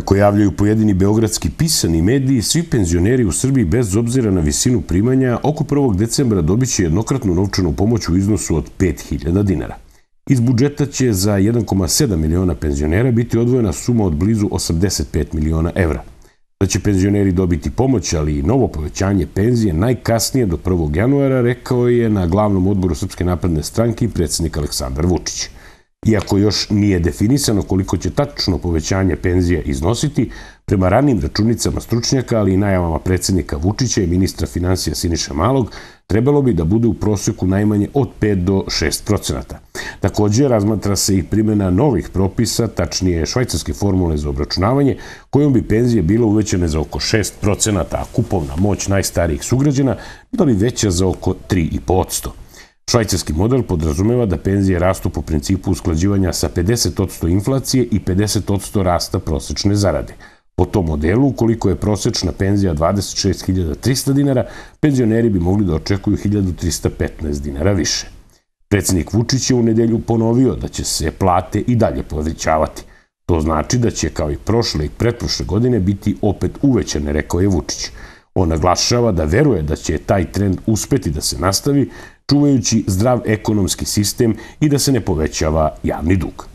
Kako javljaju pojedini beogradski pisani mediji, svi penzioneri u Srbiji bez obzira na visinu primanja oko 1. decembra dobiće jednokratnu novčanu pomoć u iznosu od 5000 dinara. Iz budžeta će za 1,7 miliona penzionera biti odvojena suma od blizu 85 miliona evra. Da će penzioneri dobiti pomoć, ali i novo povećanje penzije najkasnije do 1. januara, rekao je na glavnom odboru Srpske napredne stranke i predsednik Aleksandar Vučić. Iako još nije definisano koliko će tačno povećanje penzija iznositi, prema ranim računicama stručnjaka, ali i najavama predsednika Vučića i ministra financija Siniša Malog, trebalo bi da bude u proseku najmanje od 5 do 6 procenata. Takođe, razmatra se i primjena novih propisa, tačnije švajcarske formule za obračunavanje, kojom bi penzije bila uvećene za oko 6 procenata, a kupovna moć najstarijih sugrađena bila bi veća za oko 3,5 odsto. Švajcarski model podrazumeva da penzije rastu po principu usklađivanja sa 50% inflacije i 50% rasta prosečne zarade. Po tom modelu, ukoliko je prosečna penzija 26.300 dinara, penzioneri bi mogli da očekuju 1.315 dinara više. Predsednik Vučić je u nedelju ponovio da će se plate i dalje povećavati. To znači da će, kao i prošle i pretprošle godine, biti opet uvećane, rekao je Vučić. On naglašava da veruje da će taj trend uspeti da se nastavi, čuvajući zdrav ekonomski sistem i da se ne povećava javni dug.